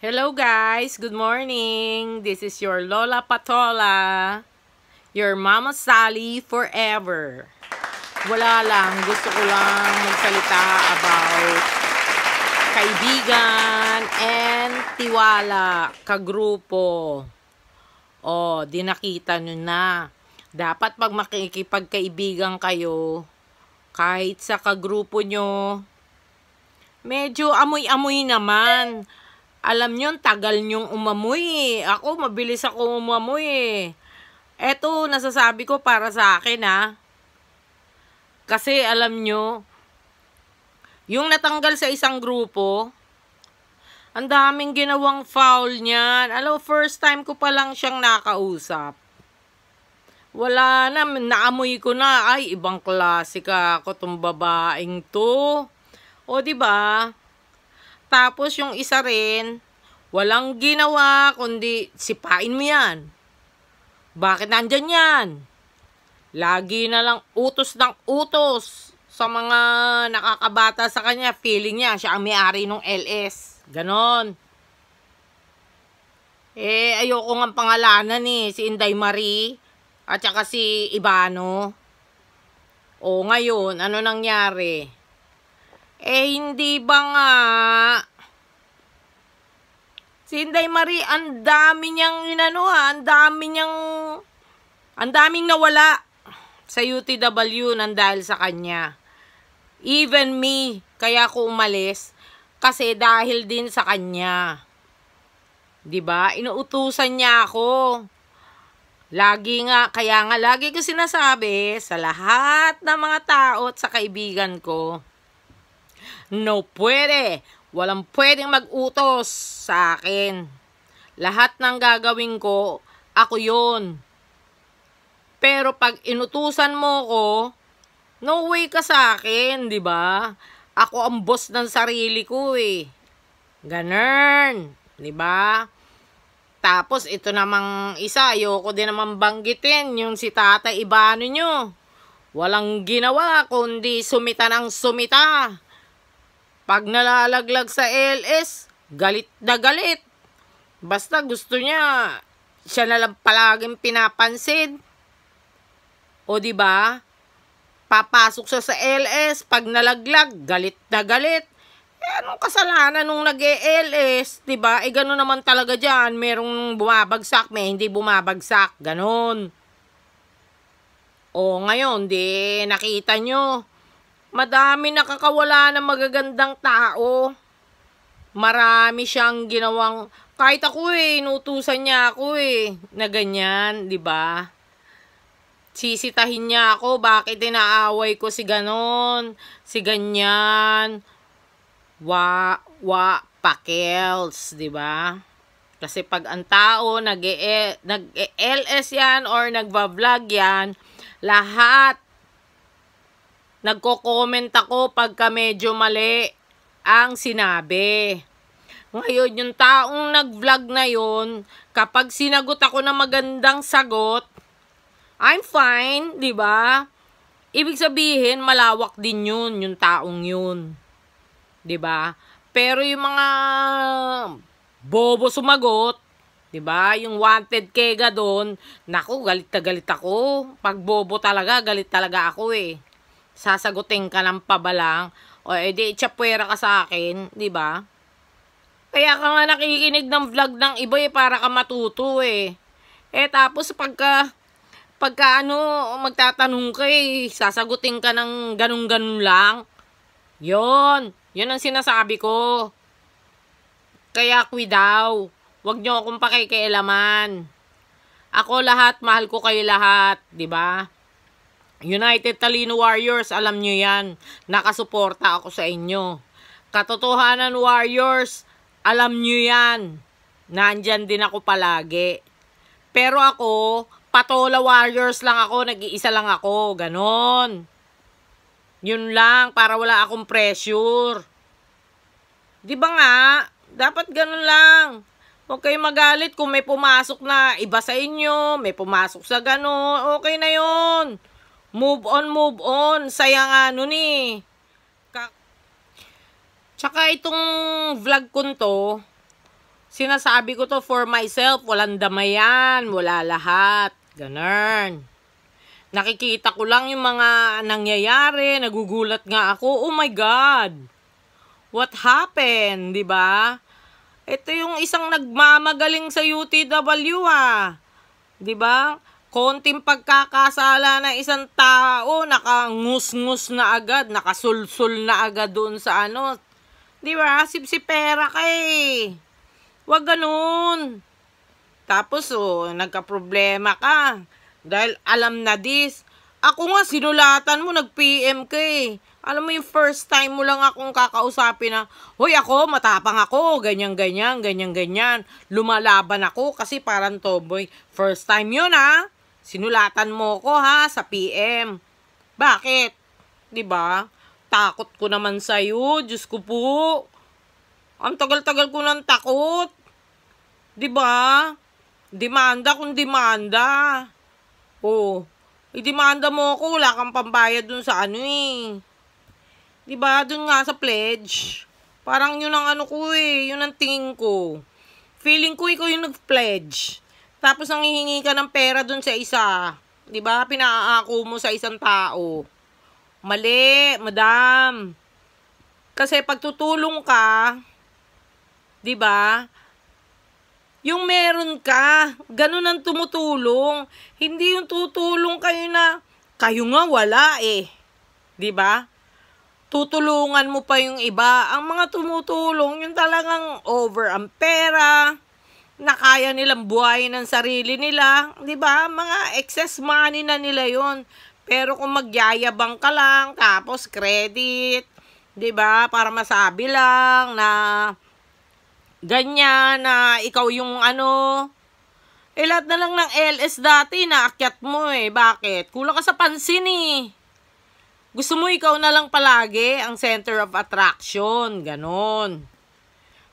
Hello guys, good morning. This is your Lola Patola, your Mama Sally forever. Wala lang, gusto ko lang magsalita about kaibigan and tiwala, kagrupo. Oh, dinakita nyo na. Dapat pag makikipagkaibigan kayo, kahit sa kagrupo nyo, medyo amoy-amoy naman. Alam nyo, tagal nyong umamoy. Eh. Ako, mabilis ako umamoy. Eh. Eto, nasasabi ko para sa akin ha. Ah. Kasi alam nyo, yung natanggal sa isang grupo, ang daming ginawang foul niyan. Alam, first time ko pa lang siyang nakausap. Wala na, naamoy ko na. Ay, ibang klase ka ako tong babaeng to. O, di ba? Tapos yung isa rin, walang ginawa kundi sipain mo yan. Bakit nandyan yan? Lagi na lang utos ng utos sa mga nakakabata sa kanya. Feeling niya, siya ang may-ari ng LS. Ganon. Eh, ayoko ng pangalanan eh. Si Inday Marie at saka si Ibano. O ngayon, ano nangyari? Eh, hindi ba nga Si Inday Marie, ang dami niyang inano ha, ang dami niyang ang daming nawala sa UTW nang dahil sa kanya. Even me, kaya ako umalis kasi dahil din sa kanya. 'Di ba? Inuutusan niya ako. Lagi nga, kaya nga lagi ko sinasabi sa lahat ng mga tao at sa kaibigan ko, no puede Walang pwedeng mag-utos sa akin. Lahat ng gagawin ko, ako yon. Pero pag inutusan mo ko, no way ka sa akin, di ba? Ako ang boss ng sarili ko eh. Ganern, di ba? Tapos ito namang isa, ayoko din naman banggitin yung si Tata Ibano nyo. Walang ginawa kundi sumita ng sumita. Pag nalalaglag sa LS, galit na galit. Basta gusto niya, siya na lang palaging pinapansin. O di ba? Papasok siya sa LS, pag nalaglag, galit na galit. Eh, anong kasalanan nung nag-ALS? Diba? Eh, ganun naman talaga dyan. Merong bumabagsak, may hindi bumabagsak. Ganun. O, ngayon, di, nakita nyo. Madami nakakawala ng magagandang tao. Marami siyang ginawang kahit ako eh, inutusan niya ako eh, na ganyan, 'di ba? Sisitahin niya ako, bakit inaaway ko si ganon, si ganyan. Wa, wa, pakels, 'di ba? Kasi pag ang tao nag-LS nag -e yan or nagva-vlog yan, lahat nagko-comment ako pagka medyo mali ang sinabi. Ngayon, yung taong nag-vlog na yon, kapag sinagot ako ng magandang sagot, I'm fine, di ba? Ibig sabihin, malawak din yun, yung taong yun. Di ba? Pero yung mga bobo sumagot, di ba? Yung wanted kega doon, naku, galit na galit ako. Pag bobo talaga, galit talaga ako eh sasagutin ka ng pabalang, o edi eh, tsapwera ka sa akin, di ba? Kaya ka nga nakikinig ng vlog ng iba eh, para ka matuto eh. Eh tapos pagka, pagka ano, magtatanong ka eh, sasagutin ka ng ganun-ganun lang. Yon, yun ang sinasabi ko. Kaya kwidaw, wag nyo akong pakikialaman. Ako lahat, mahal ko kayo lahat, di ba? United Talino Warriors, alam nyo yan. Nakasuporta ako sa inyo. Katotohanan Warriors, alam nyo yan. Nandyan din ako palagi. Pero ako, patola Warriors lang ako, nag-iisa lang ako. Ganon. Yun lang, para wala akong pressure. Di ba nga? Dapat ganon lang. Okay magalit kung may pumasok na iba sa inyo, may pumasok sa ganon, okay na yon Move on, move on. Sayang ano ni. Ka Tsaka itong vlog ko to, sinasabi ko to for myself. Walang damayan, wala lahat. Ganun. Nakikita ko lang yung mga nangyayari. Nagugulat nga ako. Oh my God! What happened? ba? Diba? Ito yung isang nagmamagaling sa UTW ah. ba? Diba? konting pagkakasala na isang tao, nakangusngus na agad, nakasulsul na agad doon sa ano. Di ba? Sipsipera ka eh. Huwag ganun. Tapos, oh, nagka-problema ka. Dahil alam na this. Ako nga, sinulatan mo, nag-PM ka eh. Alam mo yung first time mo lang akong kakausapin na, Hoy ako, matapang ako, ganyan, ganyan, ganyan, ganyan. Lumalaban ako kasi parang tomboy. First time yun ah. Sinulatan mo ko ha sa PM. Bakit? 'Di ba? Takot ko naman sa iyo, Diyos ko po. Ang tagal-tagal ko nang takot. 'Di ba? Demanda kung demanda. Oh, I-demanda mo ako, wala kang pambayad dun sa ano eh. 'Di ba? Dun nga sa pledge. Parang yun ang ano ko eh, yun ang tingin ko. Feeling ko ikaw yung nag-pledge. Tapos nanghihingi ka ng pera dun sa isa. 'Di ba? Pinaako mo sa isang tao. Mali, madam. Kasi pagtutulong ka, 'di ba? Yung meron ka, ganun ang tumutulong. Hindi yung tutulong kayo na kayo nga wala eh. 'Di ba? Tutulungan mo pa yung iba. Ang mga tumutulong, yung talagang over ang pera, na kaya nilang buhayin ang sarili nila. 'di ba Mga excess money na nila yon Pero kung magyayabang ka lang, tapos credit, 'di ba Para masabi lang na ganyan, na ikaw yung ano, eh, lahat na lang ng LS dati, naakyat mo eh. Bakit? Kulang ka sa pansin eh. Gusto mo ikaw na lang palagi ang center of attraction. Ganon.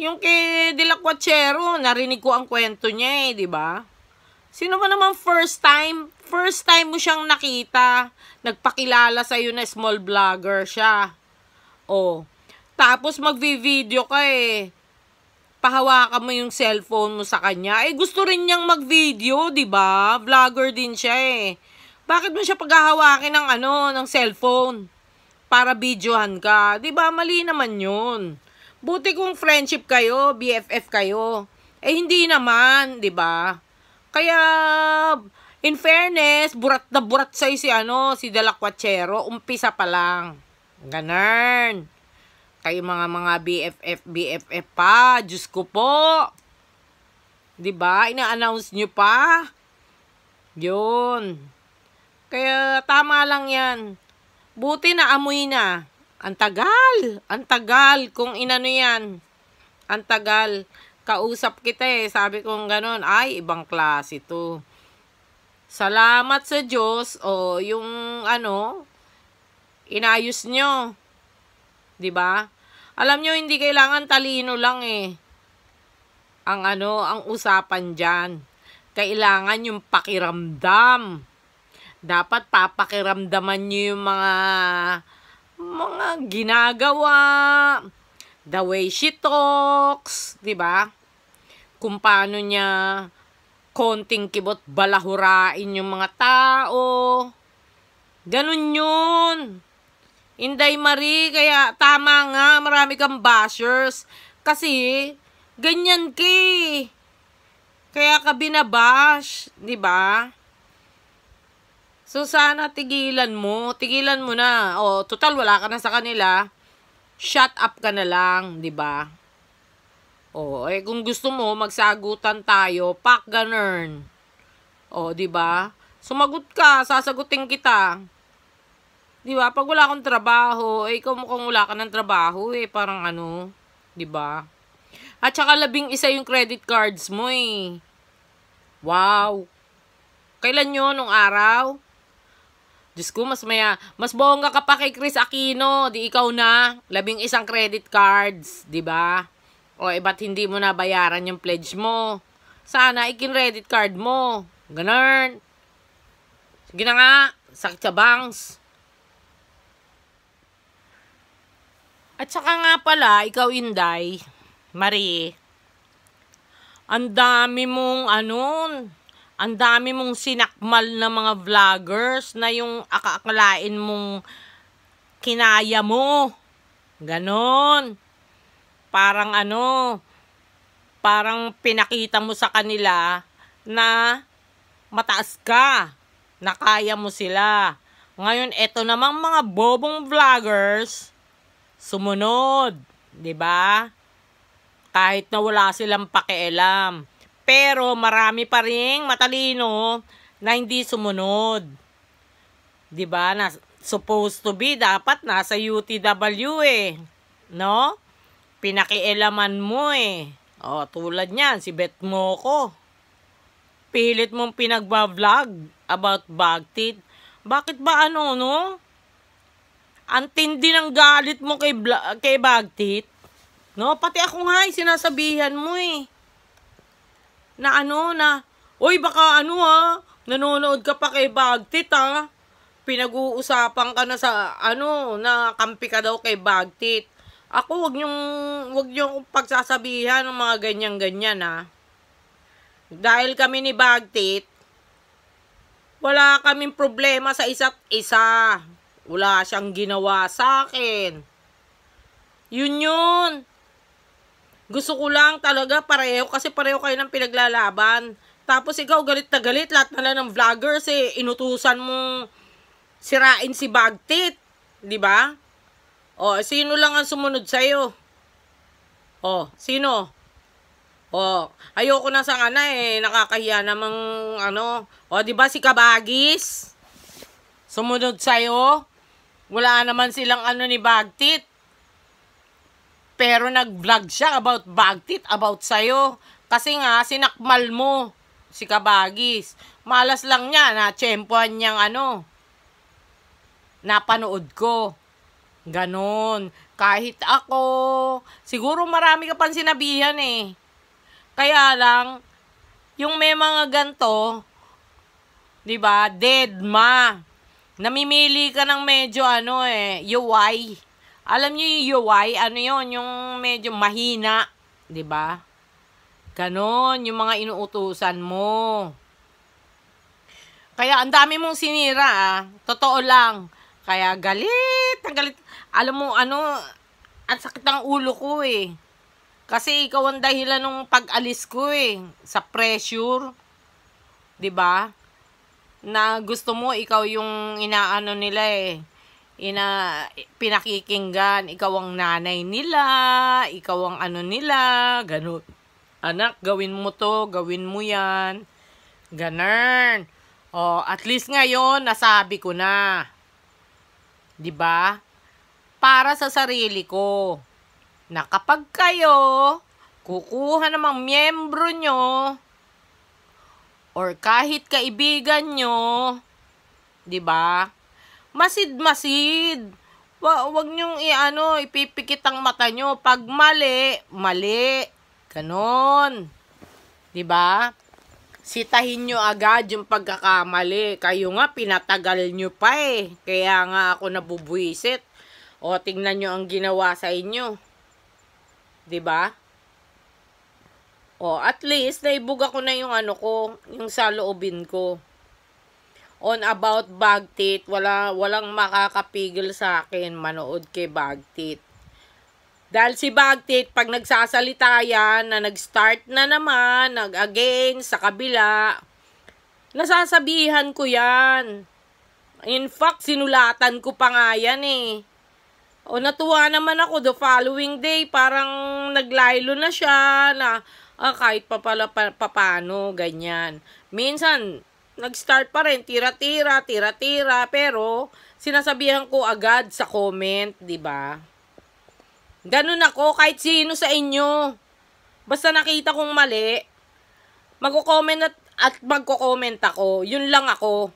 Yung kay De narinig ko ang kwento niya eh, di ba? Sino ba naman first time, first time mo siyang nakita, nagpakilala sa iyo na small vlogger siya. Oh. Tapos magvi-video ka eh. Pahawakan mo yung cellphone mo sa kanya. Eh gusto rin niyang mag-video, 'di ba? Vlogger din siya eh. Bakit mo siya paghahawakin ng ano, ng cellphone para videohan ka? 'Di ba? Mali naman 'yun. Buti kung friendship kayo, BFF kayo. Eh hindi naman, 'di ba? Kaya in fairness, burat na burat sa si ano, si Dalakwachero, umpisa pa lang. Ganern. Kayo mga mga BFF, BFF pa, Diyos ko po. 'Di ba? Ina-announce niyo pa. 'Yon. Kaya tama lang 'yan. Buti na amoy na. Ang tagal. Ang tagal. Kung inano yan. Ang tagal. Kausap kita eh. Sabi kong ganun. Ay, ibang klase to. Salamat sa Diyos. O, yung ano, inayos nyo. ba? Diba? Alam nyo, hindi kailangan talino lang eh. Ang ano, ang usapan dyan. Kailangan yung pakiramdam. Dapat papakiramdaman nyo yung mga mga ginagawa, the way she talks, 'di ba? Kung paano niya konting kibot balahurain yung mga tao. Ganun 'yun. Inday Marie, kaya tama nga, marami kang bashers. Kasi, ganyan ka Kaya ka binabash, di ba? So, sana tigilan mo. Tigilan mo na. O, total, wala ka na sa kanila. Shut up ka na lang, di ba? O, eh, kung gusto mo, magsagutan tayo. Pak ganern. O, di ba? Sumagot ka, sasagutin kita. Di ba? Pag wala akong trabaho, eh, ikaw mukhang wala ka ng trabaho, eh, parang ano, di ba? At saka labing isa yung credit cards mo, eh. Wow. Kailan yun? Nung araw? Diyos ko, mas maya, mas bongga ka pa kay Chris Aquino, di ikaw na, labing isang credit cards, di ba? O e ba't hindi mo na bayaran yung pledge mo? Sana ikin-credit card mo. Ganun. Sige na nga, sakit sa bangs. At saka nga pala, ikaw Inday, Marie, ang dami mong anon, ang dami mong sinakmal na mga vloggers na yung akakalain mong kinaya mo. Ganon. Parang ano, parang pinakita mo sa kanila na mataas ka, na kaya mo sila. Ngayon, eto namang mga bobong vloggers, sumunod, 'di ba? Kahit na wala silang pakialam. Pero marami pa ring matalino na hindi sumunod. 'Di ba? Na supposed to be dapat nasa UTW eh. No? Pinakielaman mo eh. O, tulad niyan, si Bet mo ko. Pilit mong pinagba-vlog about bag teeth. Bakit ba ano, no? Ang tindi ng galit mo kay, kay bag teeth. No, pati ako nga, eh, sinasabihan mo eh na ano, na, oy baka ano ha, nanonood ka pa kay Bagtit ha, pinag-uusapan ka na sa, ano, na kampi ka daw kay Bagtit. Ako, wag niyong, wag niyong pagsasabihan ng mga ganyan-ganyan ha. Dahil kami ni Bagtit, wala kaming problema sa isa't isa. Wala siyang ginawa sa akin. Yun yun. Gusto ko lang talaga pareho kasi pareho kayo ng pinaglalaban. Tapos ikaw galit na galit lahat na lang ng vloggers eh inutusan mong sirain si Bagtit, 'di ba? Oh, sino lang ang sumunod sa iyo? Oh, sino? Oh, ayoko na sa kana eh nakakahiya namang ano. Oh, 'di ba si Kabagis? Sumunod sa iyo? Wala naman silang ano ni Bagtit pero nag-vlog siya about bagtit, about sa'yo. Kasi nga, sinakmal mo si Kabagis. Malas lang niya, na-tsempuan niyang ano, napanood ko. Ganon. Kahit ako, siguro marami ka pang sinabihan eh. Kaya lang, yung may mga ganto, 'di ba? Dead ma. Namimili ka ng medyo ano eh, yuway. Alam niyo yung UI, ano yon yung medyo mahina, 'di ba? Ganon, yung mga inuutusan mo. Kaya ang dami mong sinira, ah. Totoo lang. Kaya galit, ang galit. Alam mo, ano, ang sakit ng ulo ko eh. Kasi ikaw ang dahilan ng pag-alis ko eh. Sa pressure. 'di ba? Na gusto mo ikaw yung inaano nila eh ina pinakikinggan ikaw ang nanay nila ikaw ang ano nila ganun anak gawin mo to gawin mo yan ganun oh at least ngayon nasabi ko na 'di ba para sa sarili ko na kapag kayo kukuha namang miyembro nyo or kahit kaibigan nyo 'di ba masid-masid. Huwag wag iano ipipikit ang mata niyo. Pag mali, mali. Ganon. 'Di ba? Sitahin niyo agad yung pagkakamali. Kayo nga pinatagal niyo pa eh. Kaya nga ako nabubuisit. O tingnan niyo ang ginawa sa inyo. 'Di ba? O at least naibuga ko na yung ano ko, yung sa loobin ko on about Bagtit, wala, walang makakapigil sa akin manood kay Bagtit. Dahil si Bagtit, pag nagsasalita yan, na nag-start na naman, nag-again sa kabila, nasasabihan ko yan. In fact, sinulatan ko pa nga yan eh. O natuwa naman ako the following day, parang naglaylo na siya na ah, kahit pa pala pa, papano, ganyan. Minsan, nag-start pa rin, tira-tira, tira-tira, pero sinasabihan ko agad sa comment, 'di ba? Ganun ako kahit sino sa inyo. Basta nakita kong mali, magko-comment at, at magko-comment ako. 'Yun lang ako.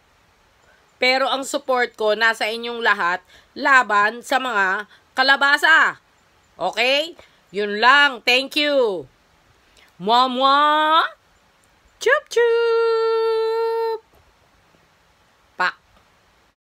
Pero ang support ko nasa inyong lahat laban sa mga kalabasa. Okay? Yun lang. Thank you. Mwah-mwah! Chup chup!